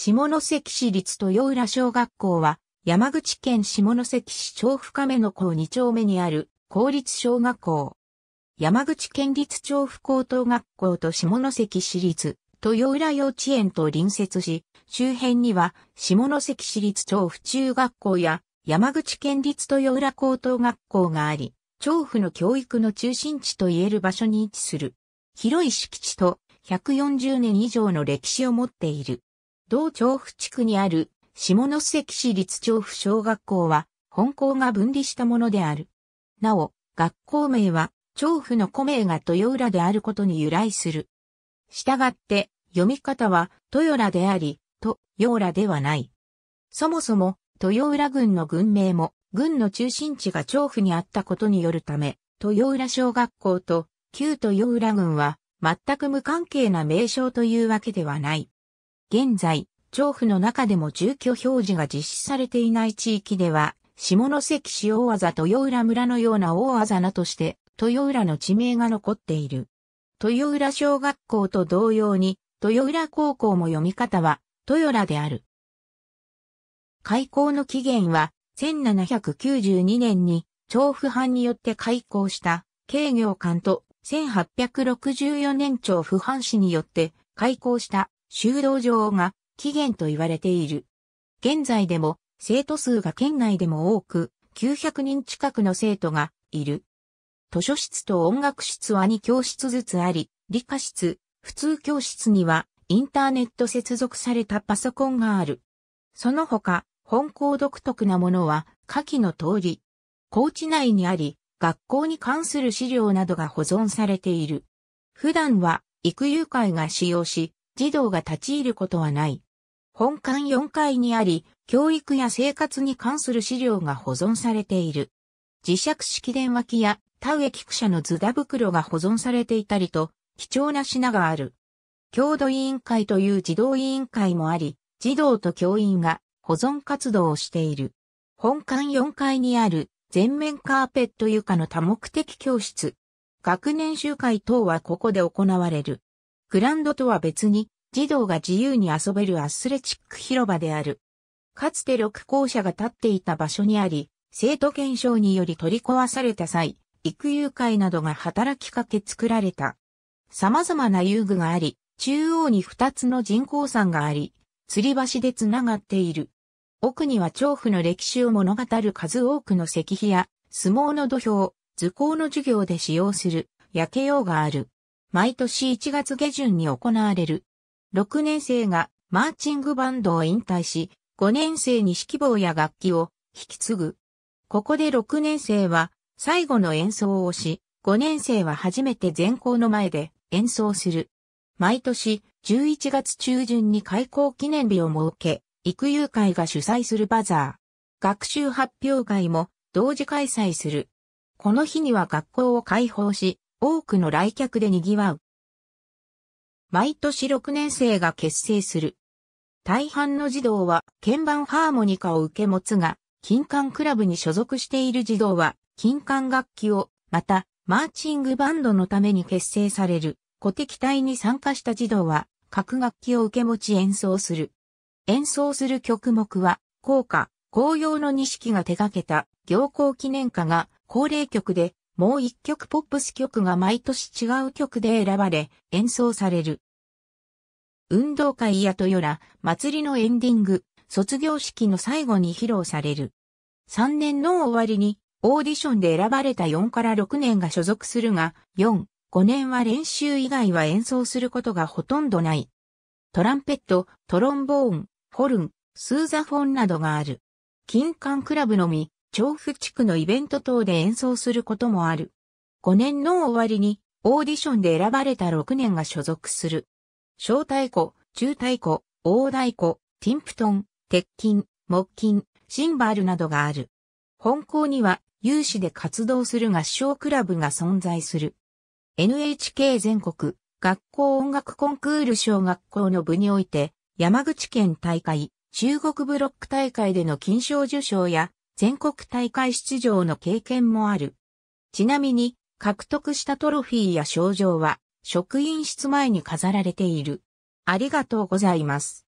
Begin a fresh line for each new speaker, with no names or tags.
下関市立豊浦小学校は、山口県下関市長深亀の校2丁目にある公立小学校。山口県立長府高等学校と下関市立豊浦幼稚園と隣接し、周辺には下関市立長府中学校や山口県立豊浦高等学校があり、長府の教育の中心地と言える場所に位置する。広い敷地と140年以上の歴史を持っている。同調布地区にある下関市立調布小学校は本校が分離したものである。なお、学校名は調布の古名が豊浦であることに由来する。したがって読み方は豊浦であり、と、洋浦ではない。そもそも豊浦郡の郡名も郡の中心地が調布にあったことによるため、豊浦小学校と旧豊浦郡は全く無関係な名称というわけではない。現在、調布の中でも住居表示が実施されていない地域では、下関市大技豊浦村のような大技名として、豊浦の地名が残っている。豊浦小学校と同様に、豊浦高校も読み方は、豊浦である。開校の起源は、1792年に、調布藩によって開校した、慶行館と、1864年調布藩市によって、開校した、修道場が起源と言われている。現在でも生徒数が県内でも多く、900人近くの生徒がいる。図書室と音楽室は2教室ずつあり、理科室、普通教室にはインターネット接続されたパソコンがある。その他、本校独特なものは下記の通り、高知内にあり、学校に関する資料などが保存されている。普段は育友会が使用し、児童が立ち入ることはない。本館4階にあり、教育や生活に関する資料が保存されている。磁石式電話機や田植え菊社の図ダ袋が保存されていたりと、貴重な品がある。郷土委員会という児童委員会もあり、児童と教員が保存活動をしている。本館4階にある全面カーペット床の多目的教室。学年集会等はここで行われる。グランドとは別に、児童が自由に遊べるアスレチック広場である。かつて六校舎が建っていた場所にあり、生徒検証により取り壊された際、育友会などが働きかけ作られた。様々な遊具があり、中央に二つの人工山があり、吊り橋でつながっている。奥には調布の歴史を物語る数多くの石碑や、相撲の土俵、図工の授業で使用する、焼けようがある。毎年1月下旬に行われる。6年生がマーチングバンドを引退し、5年生に指揮棒や楽器を引き継ぐ。ここで6年生は最後の演奏をし、5年生は初めて全校の前で演奏する。毎年11月中旬に開校記念日を設け、育友会が主催するバザー。学習発表会も同時開催する。この日には学校を開放し、多くの来客で賑わう。毎年6年生が結成する。大半の児童は鍵盤ハーモニカを受け持つが、金管クラブに所属している児童は、金管楽器を、また、マーチングバンドのために結成される、古敵隊に参加した児童は、各楽器を受け持ち演奏する。演奏する曲目は、校歌、紅葉の錦が手掛けた、行幸記念歌が恒例曲で、もう一曲ポップス曲が毎年違う曲で選ばれ、演奏される。運動会やとよら、祭りのエンディング、卒業式の最後に披露される。3年の終わりに、オーディションで選ばれた4から6年が所属するが、4、5年は練習以外は演奏することがほとんどない。トランペット、トロンボーン、ホルン、スーザフォンなどがある。金管クラブのみ、調布地区のイベント等で演奏することもある。5年の終わりにオーディションで選ばれた6年が所属する。小太鼓、中太鼓、大太鼓、ティンプトン、鉄筋、木筋、シンバルなどがある。本校には有志で活動する合唱クラブが存在する。NHK 全国学校音楽コンクール小学校の部において山口県大会、中国ブロック大会での金賞受賞や全国大会出場の経験もある。ちなみに、獲得したトロフィーや賞状は、職員室前に飾られている。ありがとうございます。